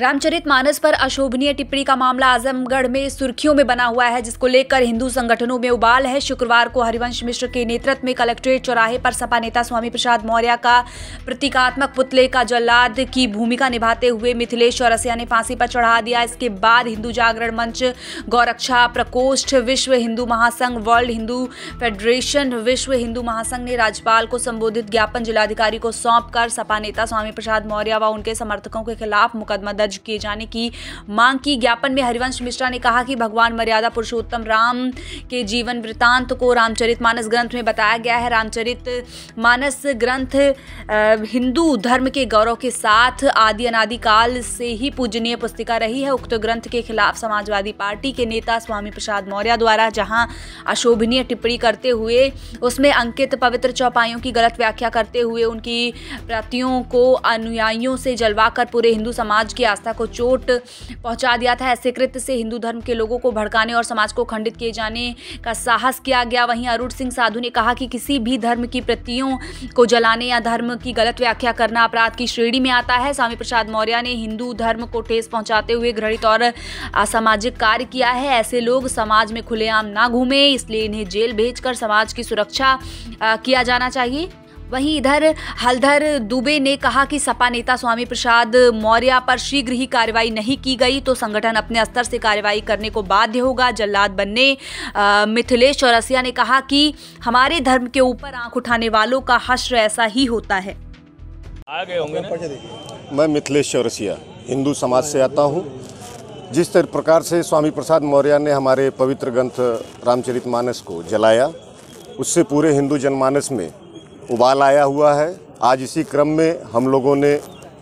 रामचरित मानस पर अशोभनीय टिप्पणी का मामला आजमगढ़ में सुर्खियों में बना हुआ है जिसको लेकर हिंदू संगठनों में उबाल है शुक्रवार को हरिवंश मिश्र के नेतृत्व में कलेक्ट्रेट चौराहे पर सपा नेता स्वामी प्रसाद मौर्य का प्रतीकात्मक पुतले का जल्लाद की भूमिका निभाते हुए मिथिलेश चौरसिया ने फांसी पर चढ़ा दिया इसके बाद हिंदू जागरण मंच गौरक्षा प्रकोष्ठ विश्व हिंदू महासंघ वर्ल्ड हिंदू फेडरेशन विश्व हिंदू महासंघ ने राज्यपाल को संबोधित ज्ञापन जिलाधिकारी को सौंप सपा नेता स्वामी प्रसाद मौर्य व उनके समर्थकों के खिलाफ मुकदमा दर्ज किए जाने की मांग की ज्ञापन में हरिवंश मिश्रा ने कहा कि भगवान मर्यादा पुरुषोत्तम राम के जीवन वृत्तांत को रामचरित मानस ग्रंथ में बताया गया है रामचरित मानस ग्रंथ हिंदू धर्म के गौरव के साथ आदि अनादिकाल से ही पूजनीय पुस्तिका रही है उक्त ग्रंथ के खिलाफ समाजवादी पार्टी के नेता स्वामी प्रसाद मौर्य द्वारा जहां अशोभनीय टिप्पणी करते हुए उसमें अंकित पवित्र चौपाइयों की गलत व्याख्या करते हुए उनकी प्रतियों को अनुयायियों से जलवाकर पूरे हिंदू समाज की आस्था को चोट पहुंचा दिया था ऐसे कृत्य से हिंदू धर्म के लोगों को भड़काने और समाज को खंडित किए जाने का साहस किया गया वहीं अरुण सिंह साधु ने कहा कि किसी भी धर्म की प्रतियों को जलाने या धर्म की गलत व्याख्या करना अपराध की श्रेणी में आता है स्वामी प्रसाद मौर्य ने हिंदू धर्म को ठेस पहुंचाते हुए घृणित और असामाजिक कार्य किया है ऐसे लोग समाज में खुलेआम ना घूमे इसलिए इन्हें जेल भेजकर समाज की सुरक्षा किया जाना चाहिए वहीं इधर हलधर दुबे ने कहा कि सपा नेता स्वामी प्रसाद मौर्य पर शीघ्र ही कार्रवाई नहीं की गई तो संगठन अपने स्तर से कार्रवाई करने को बाध्य होगा जल्लाद बनने मिथिलेश चौरसिया ने कहा कि हमारे धर्म के ऊपर आंख उठाने वालों का हश्र ऐसा ही होता है आ गए होंगे मैं मिथिलेश चौरसिया हिंदू समाज से आता हूँ जिस तरह प्रकार से स्वामी प्रसाद मौर्य ने हमारे पवित्र ग्रंथ रामचरित को जलाया उससे पूरे हिंदू जनमानस में उबाल आया हुआ है आज इसी क्रम में हम लोगों ने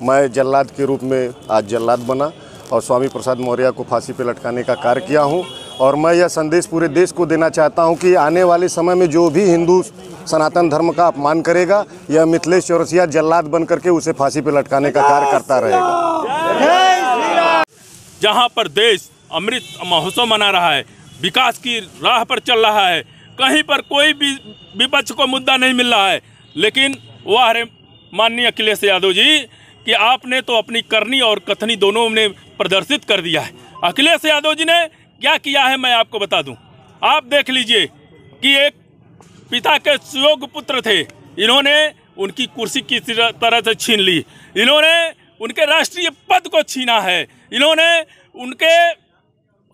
मैं जल्लाद के रूप में आज जल्लाद बना और स्वामी प्रसाद मौर्य को फांसी पर लटकाने का कार्य किया हूँ और मैं यह संदेश पूरे देश को देना चाहता हूं कि आने वाले समय में जो भी हिंदू सनातन धर्म का अपमान करेगा यह मिथिलेश चौरसिया जल्लाद बन करके उसे फांसी पर लटकाने का कार्य करता रहेगा जहां पर देश अमृत महोत्सव मना रहा है विकास की राह पर चल रहा है कहीं पर कोई भी विपक्ष को मुद्दा नहीं मिल रहा है लेकिन वह अरे माननीय अखिलेश यादव जी कि आपने तो अपनी करनी और कथनी दोनों ने प्रदर्शित कर दिया है अखिलेश यादव जी ने क्या किया है मैं आपको बता दूं आप देख लीजिए कि एक पिता के सुयोग पुत्र थे इन्होंने उनकी कुर्सी किस तरह से छीन ली इन्होंने उनके राष्ट्रीय पद को छीना है इन्होंने उनके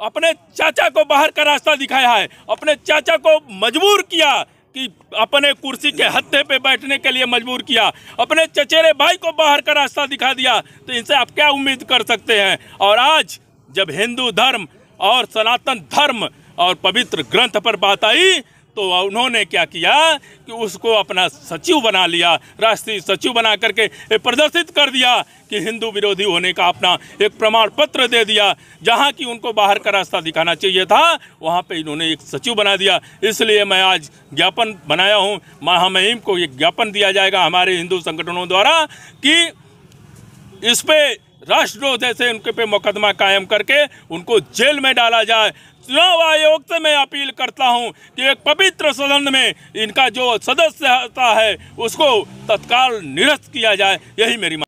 अपने चाचा को बाहर का रास्ता दिखाया है अपने चाचा को मजबूर किया कि अपने कुर्सी के हत्थे पे बैठने के लिए मजबूर किया अपने चचेरे भाई को बाहर का रास्ता दिखा दिया तो इनसे आप क्या उम्मीद कर सकते हैं और आज जब हिंदू धर्म और सनातन धर्म और पवित्र ग्रंथ पर बात आई तो उन्होंने क्या किया कि उसको अपना सचिव बना लिया राष्ट्रीय सचिव बना करके प्रदर्शित कर दिया कि हिंदू विरोधी होने का अपना एक प्रमाण पत्र दे दिया जहाँ की उनको बाहर का रास्ता दिखाना चाहिए था वहाँ पे इन्होंने एक सचिव बना दिया इसलिए मैं आज ज्ञापन बनाया हूँ महामहिम को एक ज्ञापन दिया जाएगा हमारे हिंदू संगठनों द्वारा कि इस पर राष्ट्रद्रोह जैसे उनके पे मुकदमा कायम करके उनको जेल में डाला जाए चुनाव आयोग से मैं अपील करता हूं कि एक पवित्र सदन में इनका जो सदस्य है उसको तत्काल निरस्त किया जाए यही मेरी